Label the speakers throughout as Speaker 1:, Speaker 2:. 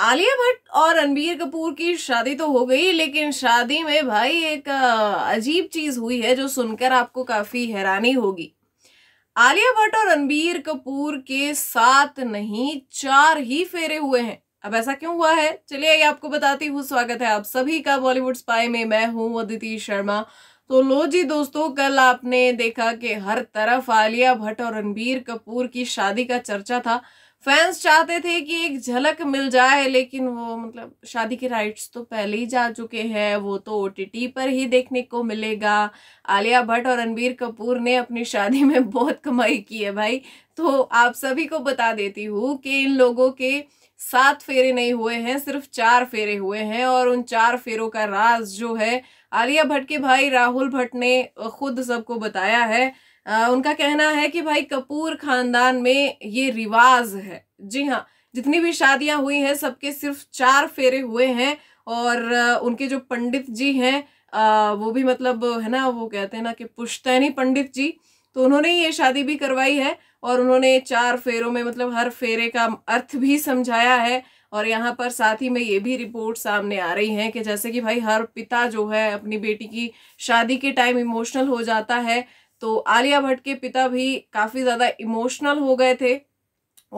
Speaker 1: आलिया भट्ट और रणबीर कपूर की शादी तो हो गई लेकिन शादी में भाई एक अजीब चीज़ हुई है जो सुनकर आपको काफ़ी हैरानी होगी आलिया भट्ट और रणबीर कपूर के साथ नहीं चार ही फेरे हुए हैं अब ऐसा क्यों हुआ है चलिए ये आपको बताती हूँ स्वागत है आप सभी का बॉलीवुड स्पाई में मैं हूँ अदिति शर्मा तो लो जी दोस्तों कल आपने देखा कि हर तरफ आलिया भट्ट और रणबीर कपूर की शादी का चर्चा था फैंस चाहते थे कि एक झलक मिल जाए लेकिन वो मतलब शादी के राइट्स तो पहले ही जा चुके हैं वो तो ओ पर ही देखने को मिलेगा आलिया भट्ट और रणबीर कपूर ने अपनी शादी में बहुत कमाई की है भाई तो आप सभी को बता देती हूँ कि इन लोगों के सात फेरे नहीं हुए हैं सिर्फ चार फेरे हुए हैं और उन चार फेरों का राज जो है आलिया भट्ट के भाई राहुल भट्ट ने खुद सबको बताया है आ, उनका कहना है कि भाई कपूर खानदान में ये रिवाज है जी हाँ जितनी भी शादियां हुई हैं सबके सिर्फ चार फेरे हुए हैं और उनके जो पंडित जी हैं वो भी मतलब है ना वो कहते हैं ना कि पुश्तैनी पंडित जी तो उन्होंने ये शादी भी करवाई है और उन्होंने चार फेरों में मतलब हर फेरे का अर्थ भी समझाया है और यहाँ पर साथ ही में ये भी रिपोर्ट सामने आ रही हैं कि जैसे कि भाई हर पिता जो है अपनी बेटी की शादी के टाइम इमोशनल हो जाता है तो आलिया भट्ट के पिता भी काफ़ी ज़्यादा इमोशनल हो गए थे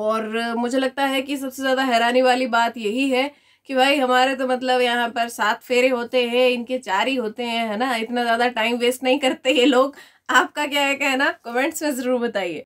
Speaker 1: और मुझे लगता है कि सबसे ज़्यादा हैरानी वाली बात यही है कि भाई हमारे तो मतलब यहाँ पर सात फेरे होते हैं इनके चार ही होते हैं है ना इतना ज़्यादा टाइम वेस्ट नहीं करते ये लोग आपका क्या है कहना कमेंट्स में ज़रूर बताइए